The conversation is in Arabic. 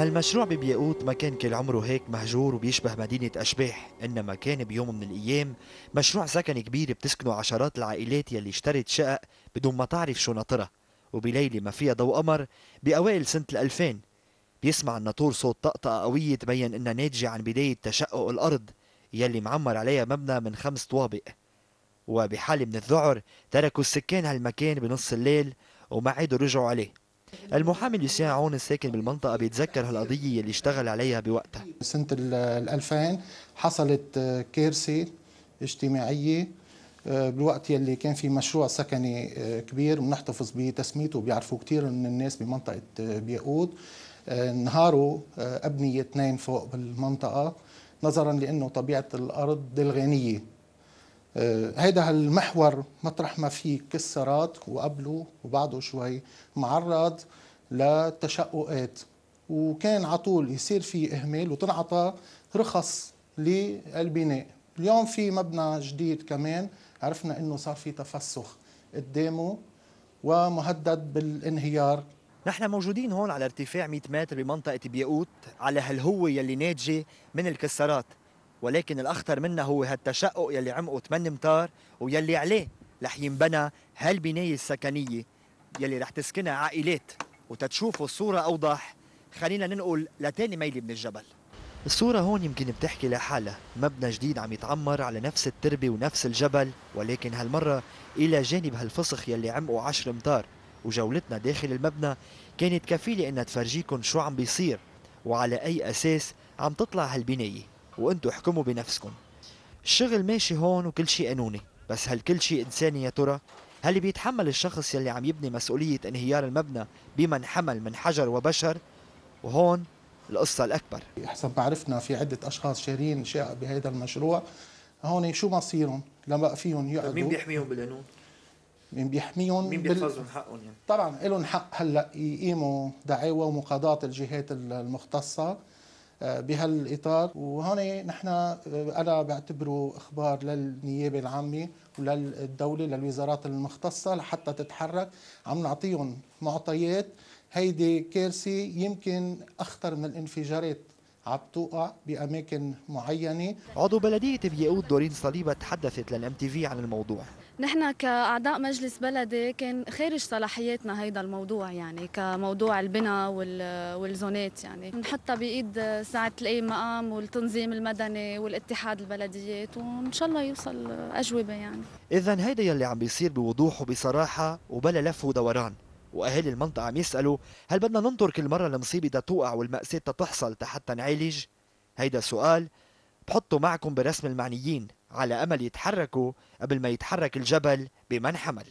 هالمشروع ببياقوت ما كان كل عمره هيك مهجور وبيشبه مدينة أشباح إنما كان بيوم من الأيام مشروع سكن كبير بتسكنه عشرات العائلات يلي اشترت شقق بدون ما تعرف شو ناطرها وبليلة ما فيها ضوء قمر بأوائل سنة الألفين بيسمع الناطور صوت طقطقة قوية تبين إنها ناتجة عن بداية تشقق الأرض يلي معمر عليها مبنى من خمس طوابق وبحالة من الذعر تركوا السكان هالمكان بنص الليل وما عادوا رجعوا عليه المحامي لوسيان عون الساكن بالمنطقة بيتذكر هالقضية اللي اشتغل عليها بوقتها سنة ال 2000 حصلت آه، كارثة اجتماعية آه، بالوقت يلي كان في مشروع سكني آه، كبير بنحتفظ بتسميته بيعرفوا كثير من الناس بمنطقة بيقود انهاروا أبنية اثنين فوق بالمنطقة نظرا لأنه طبيعة الأرض الغنية آه، هيدا المحور مطرح ما فيه كسرات وقبله وبعده شوي معرض لتشققات وكان على طول يصير في اهمال وتنعطى رخص للبناء اليوم في مبنى جديد كمان عرفنا انه صار في تفسخ قدامه ومهدد بالانهيار نحن موجودين هون على ارتفاع 100 متر بمنطقة بياقوت على هالهوة يلي ناتجة من الكسرات ولكن الأخطر منها هو هالتشقق يلي عمقه 8 امتار ويلي عليه رح ينبنى هالبناية السكنية يلي رح تسكنها عائلات وتتشوفوا الصورة أوضح خلينا ننقل لتاني ميلة من الجبل الصورة هون يمكن بتحكي لحالها مبنى جديد عم يتعمر على نفس التربة ونفس الجبل ولكن هالمرة إلى جانب هالفسخ يلي عمقه 10 امتار وجولتنا داخل المبنى كانت كفيلة إنها تفرجيكم شو عم بيصير وعلى أي أساس عم تطلع هالبناية وانتو احكموا بنفسكم الشغل ماشي هون وكل شيء قانوني بس هل كل شيء انساني يا ترى هل بيتحمل الشخص يلي عم يبني مسؤولية انهيار المبنى بمن حمل من حجر وبشر وهون القصة الأكبر حسب ما عرفنا في عدة أشخاص شارين شقق بهذا المشروع هون شو مصيرهم لما فيهم يقعدوا مين بيحميهم بالقانون؟ مين بيحميهم مين بيحفظهم بال... حقهم يعني؟ طبعا لهم حق هلا يقيموا دعاوى ومقاضاة الجهات المختصة بهالاطار وهون نحن انا بعتبره اخبار للنيابه العامه وللدوله للوزارات المختصه لحتى تتحرك عم نعطيهم معطيات هيدي كارثه يمكن اخطر من الانفجارات عبتوقع بأماكن معينة عضو بلدية بيقود دورين صليبة تحدثت للام تي في عن الموضوع نحن كأعضاء مجلس بلدي كان خارج صلاحياتنا هيدا الموضوع يعني كموضوع البناء والزونات يعني نحطها بإيد ساعة الأي مقام والتنظيم المدني والاتحاد البلديات وإن شاء الله يوصل أجوبة يعني إذا هيدا يلي عم بيصير بوضوح وبصراحة وبلا لف ودوران وأهالي المنطقة عم يسألوا هل بدنا ننطر كل مرة المصيبة تتوقع والمأساة تحصل حتى نعالج؟ هيدا سؤال بحطه معكم برسم المعنيين على أمل يتحركوا قبل ما يتحرك الجبل بمن حمل